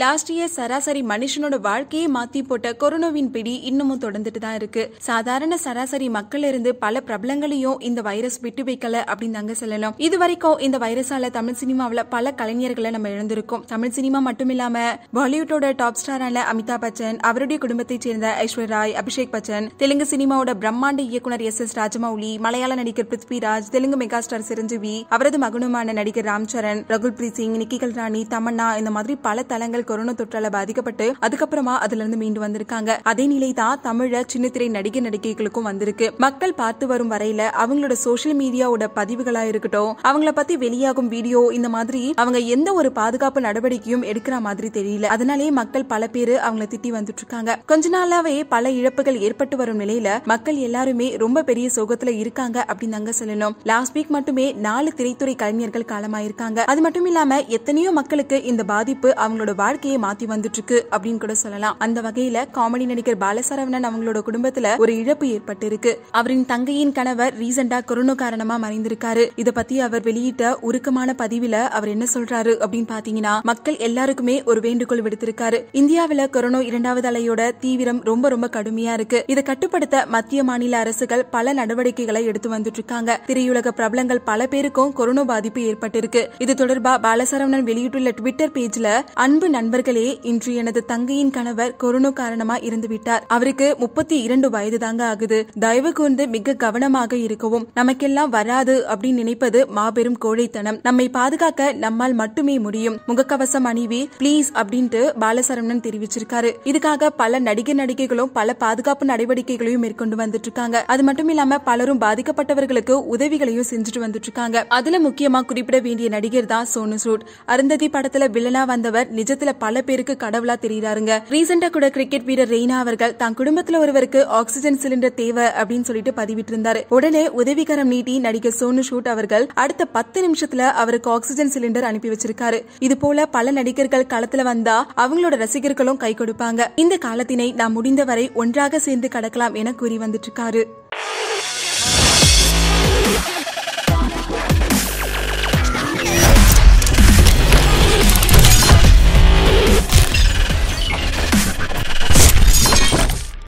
last year சராசரி மனுஷனோட வாழ்க்கையை மாத்தி போட்ட கொரோனாவின் பிடி இன்னமும் தொடர்ந்துட்டு தான் இருக்கு சாதாரண சராசரி மக்கள் இருந்து பல பிரபலங்களையும் இந்த வைரஸ் விட்டு வைக்கல அப்படின்னு தாங்க சொல்லலாம் இது வரைக்கும் இந்த வைரஸால தமிழ் சினிமாவில் பல கலைஞர்களை நம்ம இழந்திருக்கோம் தமிழ் சினிமா மட்டும் இல்லாம பாலிவுட்டோட டாப் ஸ்டாரான அமிதாப் பச்சன் அவருடைய குடும்பத்தைச் சேர்ந்த ஐஸ்வர் ராய் அபிஷேக் பச்சன் தெலுங்கு சினிமாவோட பிரம்மாண்ட இயக்குனர் எஸ் எஸ் ராஜமௌலி மலையாள நடிகர் பிருத்விராஜ் தெலுங்கு மெகா ஸ்டார் சிரஞ்சீவி அவரது மகனுமான நடிகர் ராம்சரண் ரகுல் பிரீத் சிங் நிக்கிகல் ராணி தமன்னா இந்த மாதிரி பல தளங்கள் கொரோனா தொற்றால பாதிக்கப்பட்டு அதுக்கப்புறமா அதுல இருந்து மீண்டு வந்திருக்காங்க அதே நிலை தான் தமிழ சின்னத்திரை நடிகை நடிகைகளுக்கும் வந்திருக்கு மக்கள் பார்த்து வரும் வரையில அவங்களோட சோசியல் மீடியாவோட பதிவுகளா இருக்கட்டும் அவங்கள பத்தி வெளியாகும் வீடியோ இந்த மாதிரி அவங்க எந்த ஒரு பாதுகாப்பு நடவடிக்கையும் எடுக்கிற மாதிரி தெரியல அதனாலேயே மக்கள் பல பேரு அவங்கள திட்டி வந்துட்டு இருக்காங்க கொஞ்ச நாளாவே பல இழப்புகள் ஏற்பட்டு வரும் நிலையில மக்கள் எல்லாருமே ரொம்ப பெரிய சோகத்துல இருக்காங்க அப்படின்னு தாங்க சொல்லணும் லாஸ்ட் வீக் மட்டுமே நாலு திரைத்துறை கலைஞர்கள் காலமாயிருக்காங்க அது மட்டும் இல்லாம எத்தனையோ மக்களுக்கு இந்த பாதிப்பு அவங்களோட வாழ்க்கை வாழ்க்கையை மாத்தி வந்துட்டு இருக்கு அப்படின்னு கூட சொல்லலாம் அந்த வகையில காமெடி நடிகர் பாலசரவணன் அவங்களோட குடும்பத்துல ஒரு இழப்பு ஏற்பட்டு இருக்கு அவரின் தங்கையின் கணவர் ரீசெண்டா கொரோனா காரணமா மறைந்திருக்காரு இத பத்தி அவர் வெளியிட்ட உருக்கமான பதிவுல அவர் என்ன சொல்றாரு அப்படின்னு பாத்தீங்கன்னா மக்கள் எல்லாருக்குமே ஒரு வேண்டுகோள் விடுத்திருக்காரு இந்தியாவில கொரோனா இரண்டாவது அலையோட தீவிரம் ரொம்ப ரொம்ப கடுமையா இருக்கு இதை கட்டுப்படுத்த மத்திய மாநில அரசுகள் பல நடவடிக்கைகளை எடுத்து வந்துட்டு இருக்காங்க திரையுலக பிரபலங்கள் பல பேருக்கும் கொரோனா பாதிப்பு ஏற்பட்டிருக்கு இது தொடர்பா பாலசரவணன் வெளியிட்டுள்ள ட்விட்டர் பேஜ்ல அன்பு நண்பர்களே இன்று எனது தங்கையின் கணவர் கொரோனா காரணமா இருந்து விட்டார் அவருக்கு முப்பத்தி இரண்டு வயது தாங்க ஆகுது தயவு கூர்ந்து மிக கவனமாக இருக்கவும் நமக்கெல்லாம் வராது அப்படின்னு நினைப்பது மாபெரும் கோழைத்தனம் நம்மை பாதுகாக்க நம்மால் மட்டுமே முடியும் முகக்கவசம் அணிவி பிளீஸ் அப்படின்ட்டு பாலசரவணன் தெரிவிச்சிருக்காரு இதுக்காக பல நடிகர் நடிகைகளும் பல பாதுகாப்பு நடவடிக்கைகளையும் மேற்கொண்டு வந்துட்டு இருக்காங்க அது மட்டும் இல்லாம பலரும் பாதிக்கப்பட்டவர்களுக்கு உதவிகளையும் செஞ்சுட்டு வந்துட்டு இருக்காங்க அதுல முக்கியமா குறிப்பிட வேண்டிய நடிகர் தான் சோனு சூட் அருந்ததி படத்துல வில்லனா வந்தவர் நிஜத்தில் உலகத்துல பல பேருக்கு கடவுளா தெரியுறாருங்க ரீசெண்டா கூட கிரிக்கெட் வீரர் ரெய்னா அவர்கள் தன் குடும்பத்துல ஒருவருக்கு ஆக்சிஜன் சிலிண்டர் தேவை அப்படின்னு சொல்லிட்டு பதிவிட்டு இருந்தாரு உடனே உதவிகரம் நீட்டி நடிகர் சோனு ஷூட் அவர்கள் அடுத்த பத்து நிமிஷத்துல அவருக்கு ஆக்சிஜன் சிலிண்டர் அனுப்பி வச்சிருக்காரு இது போல பல நடிகர்கள் களத்துல வந்தா அவங்களோட ரசிகர்களும் கை கொடுப்பாங்க இந்த காலத்தினை நாம் முடிந்தவரை ஒன்றாக சேர்ந்து கடக்கலாம் என கூறி வந்துட்டு இருக்காரு